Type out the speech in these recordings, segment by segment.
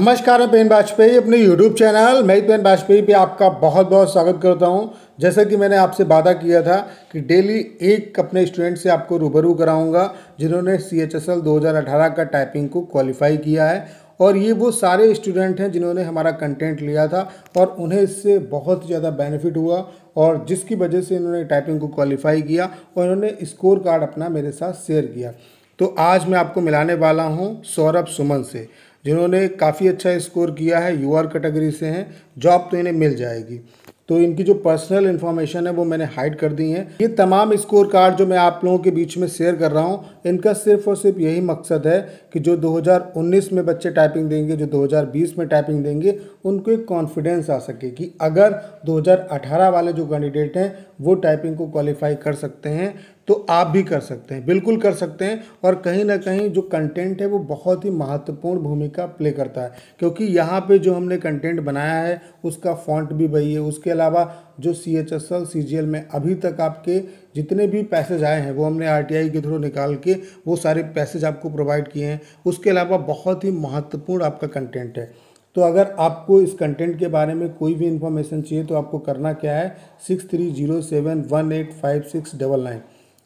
नमस्कार मैं पेन वाजपेयी अपने YouTube चैनल मैं पेन वाजपेयी पे आपका बहुत बहुत स्वागत करता हूँ जैसा कि मैंने आपसे वादा किया था कि डेली एक अपने स्टूडेंट से आपको रूबरू कराऊंगा जिन्होंने सी एच एस एल दो का टाइपिंग को क्वालिफाई किया है और ये वो सारे स्टूडेंट हैं जिन्होंने हमारा कंटेंट लिया था और उन्हें इससे बहुत ज़्यादा बेनिफिट हुआ और जिसकी वजह से इन्होंने टाइपिंग को क्वालिफाई किया और इन्होंने स्कोर कार्ड अपना मेरे साथ शेयर किया तो आज मैं आपको मिलाने वाला हूँ सौरभ सुमन से जिन्होंने काफ़ी अच्छा स्कोर किया है यूआर कैटेगरी से हैं जॉब तो इन्हें मिल जाएगी तो इनकी जो पर्सनल इन्फॉर्मेशन है वो मैंने हाइड कर दी है ये तमाम स्कोर कार्ड जो मैं आप लोगों के बीच में शेयर कर रहा हूँ इनका सिर्फ और सिर्फ यही मकसद है कि जो 2019 में बच्चे टाइपिंग देंगे जो 2020 में टाइपिंग देंगे उनको एक कॉन्फिडेंस आ सके कि अगर 2018 वाले जो कैंडिडेट हैं वो टाइपिंग को क्वालिफाई कर सकते हैं तो आप भी कर सकते हैं बिल्कुल कर सकते हैं और कहीं ना कहीं जो कंटेंट है वो बहुत ही महत्वपूर्ण भूमिका प्ले करता है क्योंकि यहाँ पे जो हमने कंटेंट बनाया है उसका फॉन्ट भी वही है उसके अलावा जो C H S L C G L में अभी तक आपके जितने भी पैसेज आए हैं वो हमने आर टी आई के थ्रू निकाल के वो सारे पैसेज आपको प्रोवाइड किए हैं उसके अलावा बहुत ही महत्वपूर्ण आपका कंटेंट है तो अगर आपको इस कंटेंट के बारे में कोई भी इन्फॉर्मेशन चाहिए तो आपको करना क्या है six three zero seven one eight five six double nine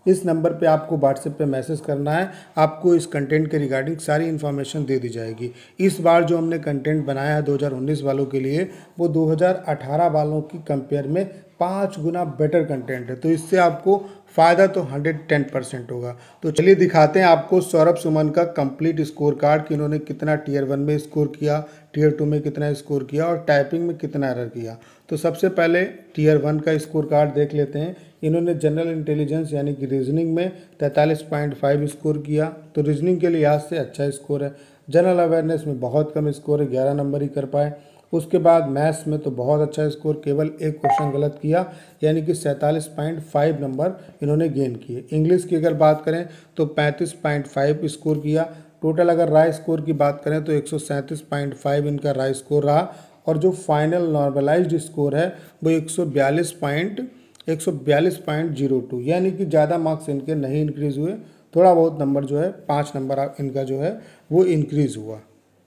इस नंबर पे आपको व्हाट्सएप पे मैसेज करना है आपको इस कंटेंट के रिगार्डिंग सारी इन्फॉर्मेशन दे दी जाएगी इस बार जो हमने कंटेंट बनाया है 2019 वालों के लिए वो 2018 वालों की कंपेयर में पाँच गुना बेटर कंटेंट है तो इससे आपको फ़ायदा तो हंड्रेड टेन परसेंट होगा तो चलिए दिखाते हैं आपको सौरभ सुमन का कंप्लीट स्कोर कार्ड कि इन्होंने कितना टीयर वन में स्कोर किया टीयर टू में कितना स्कोर किया और टाइपिंग में कितना एरर किया तो सबसे पहले टीयर वन का स्कोर कार्ड देख लेते हैं इन्होंने जनरल इंटेलिजेंस यानी कि रीजनिंग में तैंतालीस पॉइंट फाइव स्कोर किया तो रीजनिंग के लिहाज से अच्छा स्कोर है जनरल अवेयरनेस में बहुत कम स्कोर है ग्यारह नंबर ही कर पाए उसके बाद मैथ्स में तो बहुत अच्छा स्कोर केवल एक क्वेश्चन गलत किया यानी कि सैंतालीस पॉइंट फाइव नंबर इन्होंने गेन किए इंग्लिश की अगर बात करें तो पैंतीस पॉइंट फाइव स्कोर किया टोटल अगर राय स्कोर की बात करें तो एक सौ सैंतीस पॉइंट फाइव इनका राय स्कोर रहा और जो फाइनल नॉर्मलाइज्ड स्कोर है वो एक सौ बयालीस पॉइंट एक सौ बयालीस पॉइंट जीरो टू यानी कि ज़्यादा मार्क्स इनके नहीं इंक्रीज़ हुए थोड़ा बहुत नंबर जो है पाँच नंबर इनका जो है वो इंक्रीज़ हुआ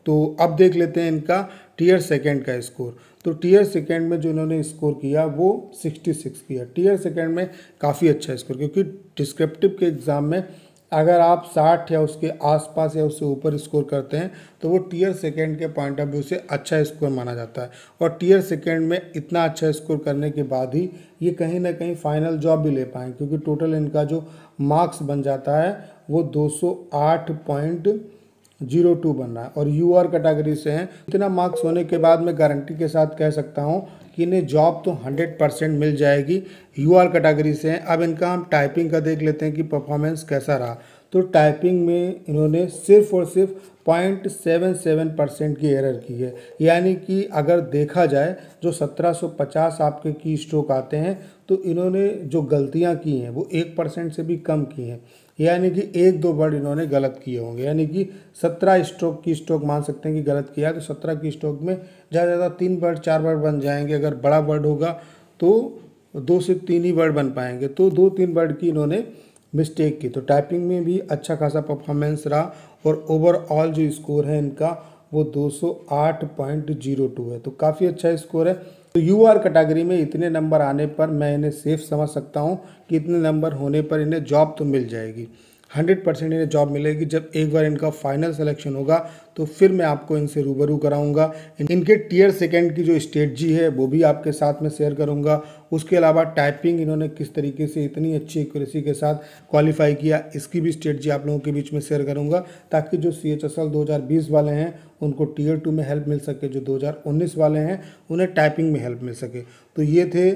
तो अब देख लेते हैं इनका टीयर सेकेंड का स्कोर तो टीयर सेकेंड में जो इन्होंने स्कोर किया वो 66 किया टीयर सेकेंड में काफ़ी अच्छा स्कोर क्योंकि डिस्क्रिप्टिव के एग्ज़ाम में अगर आप 60 या उसके आसपास या उससे ऊपर स्कोर करते हैं तो वो टीयर सेकेंड के पॉइंट ऑफ व्यू से अच्छा स्कोर माना जाता है और टीयर सेकेंड में इतना अच्छा स्कोर करने के बाद ही ये कहीं ना कहीं फाइनल जॉब भी ले पाएँ क्योंकि टोटल इनका जो मार्क्स बन जाता है वो दो सौ आठ पॉइंट जीरो टू बन रहा है और यू आर कैटेगरी से हैं इतना मार्क्स होने के बाद मैं गारंटी के साथ कह सकता हूँ कि इन्हें जॉब तो हंड्रेड परसेंट मिल जाएगी यू आर कैटेगरी से हैं अब इनका हम टाइपिंग का देख लेते हैं कि परफॉर्मेंस कैसा रहा तो टाइपिंग में इन्होंने सिर्फ और सिर्फ पॉइंट सेवन सेवन परसेंट की एरर की है यानी कि अगर देखा जाए जो 1750 आपके की स्ट्रोक आते हैं तो इन्होंने जो गलतियां की हैं वो एक परसेंट से भी कम की हैं यानी कि एक दो वर्ड इन्होंने गलत किए होंगे यानी कि सत्रह स्ट्रोक की स्ट्रोक मान सकते हैं कि गलत किया तो सत्रह की स्ट्रोक में ज़्यादा ज़्यादा तीन वर्ड चार वर्ड बन जाएंगे अगर बड़ा वर्ड होगा तो दो से तीन ही वर्ड बन पाएंगे तो दो तीन वर्ड की इन्होंने मिस्टेक की तो टाइपिंग में भी अच्छा खासा परफॉर्मेंस रहा और ओवरऑल जो स्कोर है इनका वो 208.02 है तो काफ़ी अच्छा स्कोर है तो यू आर कैटेगरी में इतने नंबर आने पर मैं इन्हें सेफ समझ सकता हूँ कि इतने नंबर होने पर इन्हें जॉब तो मिल जाएगी हंड्रेड परसेंट इन्हें जॉब मिलेगी जब एक बार इनका फाइनल सिलेक्शन होगा तो फिर मैं आपको इनसे रूबरू कराऊंगा इनके टीयर सेकेंड की जो स्ट्रेटजी है वो भी आपके साथ में शेयर करूंगा उसके अलावा टाइपिंग इन्होंने किस तरीके से इतनी अच्छी एक्यूरेसी के साथ क्वालिफाई किया इसकी भी स्ट्रेटजी आप लोगों के बीच में शेयर करूंगा ताकि जो सी एच एस एल दो हज़ार बीस वाले हैं उनको टीयर टू में हेल्प मिल सके जो दो हज़ार उन्नीस वाले हैं उन्हें टाइपिंग में हेल्प मिल सके तो ये थे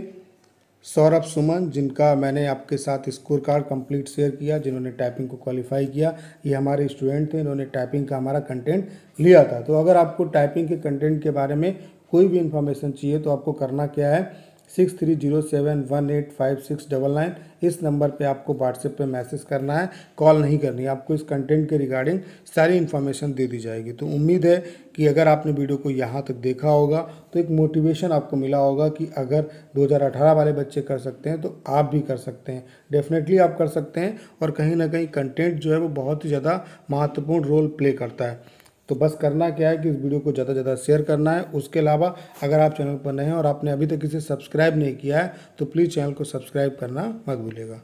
सौरभ सुमन जिनका मैंने आपके साथ स्कोर कार्ड कंप्लीट शेयर किया जिन्होंने टाइपिंग को क्वालिफाई किया ये हमारे स्टूडेंट थे इन्होंने टाइपिंग का हमारा कंटेंट लिया था तो अगर आपको टाइपिंग के कंटेंट के बारे में कोई भी इन्फॉर्मेशन चाहिए तो आपको करना क्या है six three zero seven one eight five six double nine इस नंबर पे आपको व्हाट्सएप पे मैसेज करना है कॉल नहीं करनी है आपको इस कंटेंट के रिगार्डिंग सारी इन्फॉर्मेशन दे दी जाएगी तो उम्मीद है कि अगर आपने वीडियो को यहाँ तक देखा होगा तो एक मोटिवेशन आपको मिला होगा कि अगर 2018 वाले बच्चे कर सकते हैं तो आप भी कर सकते हैं डेफिनेटली आप कर सकते हैं और कहीं ना कहीं कंटेंट जो है वो बहुत ही ज़्यादा महत्वपूर्ण रोल प्ले करता है तो बस करना क्या है कि इस वीडियो को ज़्यादा से ज़्यादा शेयर करना है उसके अलावा अगर आप चैनल पर नए हैं और आपने अभी तक इसे सब्सक्राइब नहीं किया है तो प्लीज़ चैनल को सब्सक्राइब करना मत भूलेगा